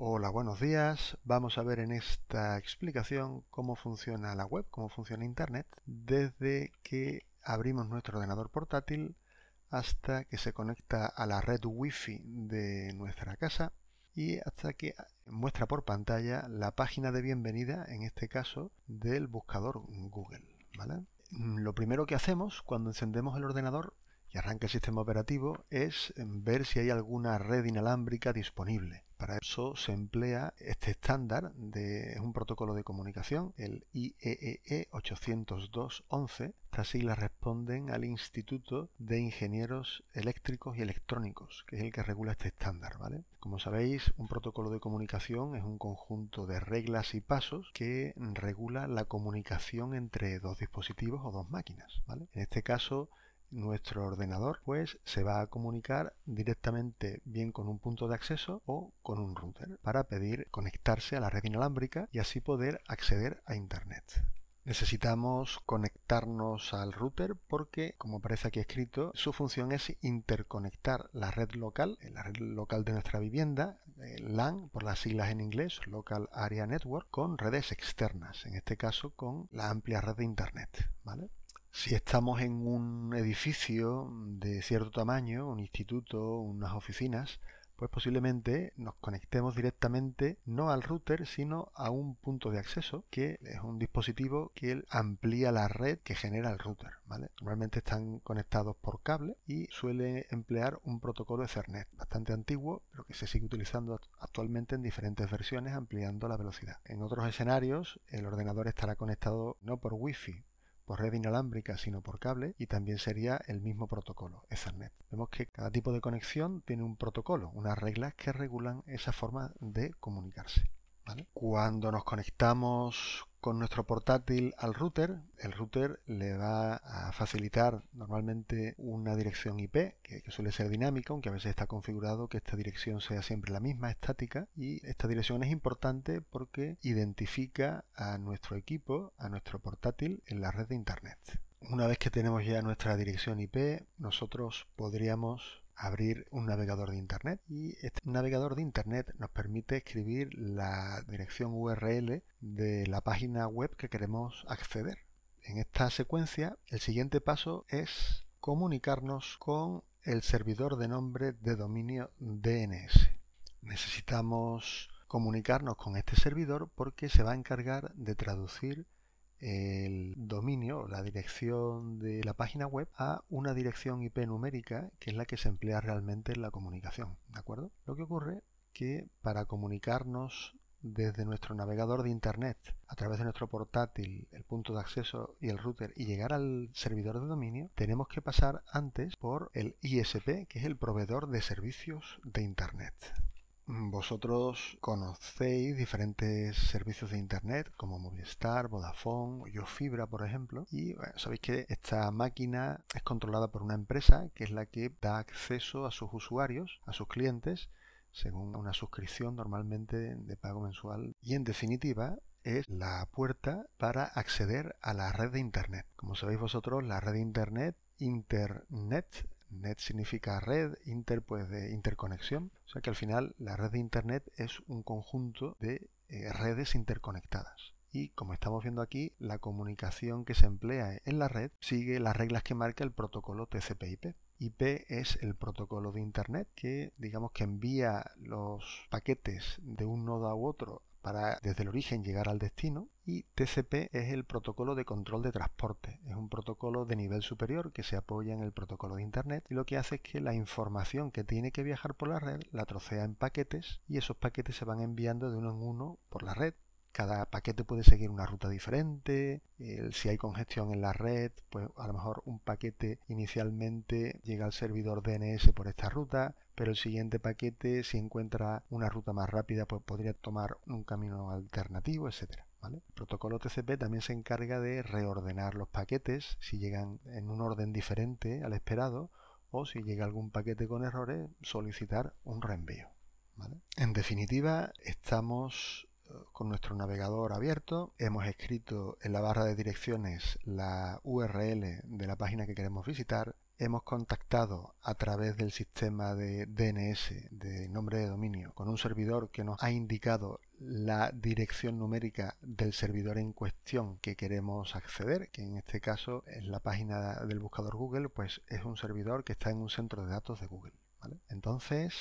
Hola, buenos días. Vamos a ver en esta explicación cómo funciona la web, cómo funciona Internet, desde que abrimos nuestro ordenador portátil hasta que se conecta a la red Wi-Fi de nuestra casa y hasta que muestra por pantalla la página de bienvenida, en este caso, del buscador Google. Lo primero que hacemos cuando encendemos el ordenador y arranca el sistema operativo es ver si hay alguna red inalámbrica disponible. Para eso se emplea este estándar de un protocolo de comunicación, el e e e IEEE 802.11. Estas siglas responden al Instituto de Ingenieros Eléctricos y Electrónicos, que es el que regula este estándar, ¿vale? Como sabéis, un protocolo de comunicación es un conjunto de reglas y pasos que regula la comunicación entre dos dispositivos o dos máquinas, En este caso, nuestro ordenador pues se va a comunicar directamente bien con un punto de acceso o con un router para pedir conectarse a la red inalámbrica y así poder acceder a internet. Necesitamos conectarnos al router porque, como aparece aquí escrito, su función es interconectar la red local, eh, la red local de nuestra vivienda, eh, LAN por las siglas en inglés, Local Area Network, con redes externas, en este caso con la amplia red de Internet. ¿vale? Si estamos en un edificio de cierto tamaño, un instituto, unas oficinas, pues posiblemente nos conectemos directamente no al router, sino a un punto de acceso, que es un dispositivo que amplía la red que genera el router. Normalmente están conectados por cable y suele emplear un protocolo Ethernet, bastante antiguo, pero que se sigue utilizando actualmente en diferentes versiones, ampliando la velocidad. En otros escenarios, el ordenador estará conectado no por Wi-Fi, por red inalámbrica sino por cable y también sería el mismo protocolo, Ethernet. Vemos que cada tipo de conexión tiene un protocolo, unas reglas que regulan esa forma de comunicarse. Cuando nos conectamos con nuestro portátil al router, el router le va a facilitar normalmente una dirección IP, que, suele ser dinámica, aunque a veces está configurado que esta dirección sea siempre la misma, estática, y esta dirección es importante porque identifica a nuestro equipo, a nuestro portátil en la red de Internet. Una vez que tenemos ya nuestra dirección IP, nosotros podríamos abrir un navegador de Internet y este navegador de Internet nos permite escribir la dirección URL de la página web que queremos acceder. En esta secuencia, el siguiente paso es comunicarnos con el servidor de nombre de dominio DNS. Necesitamos comunicarnos con este servidor porque se va a encargar de traducir el dominio, la dirección de la página web a una dirección IP numérica que es la que se emplea realmente en la comunicación, ¿de acuerdo? Lo que ocurre que para comunicarnos desde nuestro navegador de internet a través de nuestro portátil, el punto de acceso y el router y llegar al servidor de dominio, tenemos que pasar antes por el ISP, que es el proveedor de servicios de internet. Vosotros conocéis diferentes servicios de Internet como Movistar, Vodafone, Yo Fibra, por ejemplo, y sabéis que esta máquina es controlada por una empresa que es la que da acceso a sus usuarios, a sus clientes, según una suscripción normalmente de pago mensual. Y en definitiva, es la puerta para acceder a la red de Internet. Como sabéis vosotros, la red de Internet, Internet Net significa red, inter pues de interconexión. O sea que al final la red de Internet es un conjunto de eh, redes interconectadas. Y como estamos viendo aquí, la comunicación que se emplea en la red sigue las reglas que marca el protocolo TCP/IP. IP es el protocolo de Internet que digamos que envía los paquetes de un nodo a otro para desde el origen llegar al destino y TCP es el protocolo de control de transporte. Es un protocolo de nivel superior que se apoya en el protocolo de Internet y lo que hace es que la información que tiene que viajar por la red la trocea en paquetes y esos paquetes se van enviando de uno en uno por la red cada paquete puede seguir una ruta diferente, si hay congestión en la red, pues a lo mejor un paquete inicialmente llega al servidor DNS por esta ruta, pero el siguiente paquete, si encuentra una ruta más rápida, pues podría tomar un camino alternativo, etc. El protocolo TCP también se encarga de reordenar los paquetes si llegan en un orden diferente al esperado o si llega algún paquete con errores, solicitar un reenvío. En definitiva, estamos con nuestro navegador abierto, hemos escrito en la barra de direcciones la URL de la página que queremos visitar, hemos contactado a través del sistema de DNS de nombre de dominio con un servidor que nos ha indicado la dirección numérica del servidor en cuestión que queremos acceder, que en este caso es la página del buscador Google, pues es un servidor que está en un centro de datos de Google. Entonces,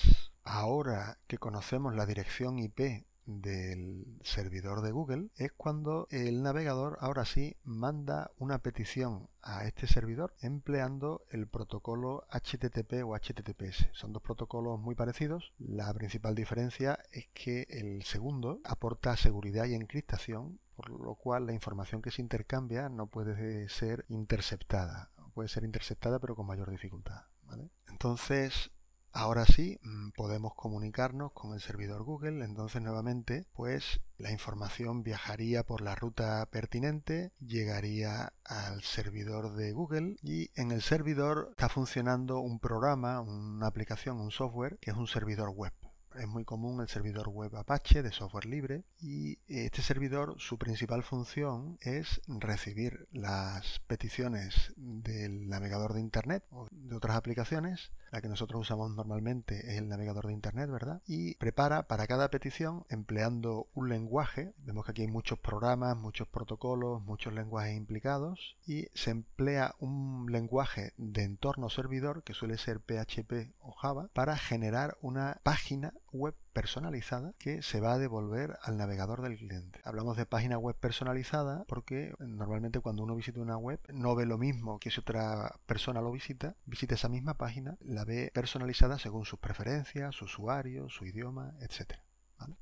ahora que conocemos la dirección IP del servidor de Google es cuando el navegador ahora sí manda una petición a este servidor empleando el protocolo HTTP o HTTPS. Son dos protocolos muy parecidos. La principal diferencia es que el segundo aporta seguridad y encriptación, por lo cual la información que se intercambia no puede ser interceptada. Puede ser interceptada pero con mayor dificultad. ¿vale? Entonces, Ahora sí, mm, podemos comunicarnos con el servidor Google, entonces nuevamente, pues la información viajaría por la ruta pertinente, llegaría al servidor de Google y en el servidor está funcionando un programa, una aplicación, un software, que es un servidor web es muy común el servidor web Apache de software libre y este servidor su principal función es recibir las peticiones del navegador de internet o de otras aplicaciones la que nosotros usamos normalmente es el navegador de Internet, ¿verdad? Y prepara para cada petición empleando un lenguaje. Vemos que aquí hay muchos programas, muchos protocolos, muchos lenguajes implicados y se emplea un lenguaje de entorno servidor que suele ser PHP o Java para generar una página web personalizada que se va a devolver al navegador del cliente. Hablamos de página web personalizada porque normalmente cuando uno visita una web no ve lo mismo que si otra persona lo visita, visita esa misma página, la ve personalizada según sus preferencias, su usuario, su idioma, etcétera.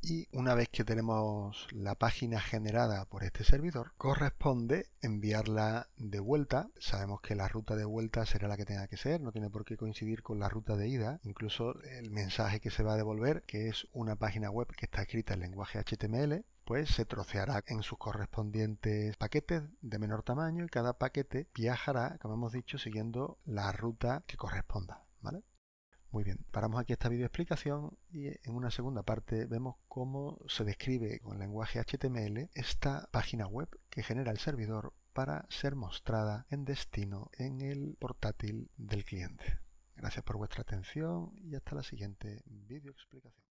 Y una vez que tenemos la página generada por este servidor, corresponde enviarla de vuelta. Sabemos que la ruta de vuelta será la que tenga que ser, no tiene por qué coincidir con la ruta de ida. Incluso el mensaje que se va a devolver, que es una página web que está escrita en lenguaje HTML, pues se troceará en sus correspondientes paquetes de menor tamaño y cada paquete viajará, como hemos dicho, siguiendo la ruta que corresponda. Muy bien, paramos aquí esta videoexplicación y en una segunda parte vemos cómo se describe con lenguaje HTML esta página web que genera el servidor para ser mostrada en destino en el portátil del cliente. Gracias por vuestra atención y hasta la siguiente videoexplicación.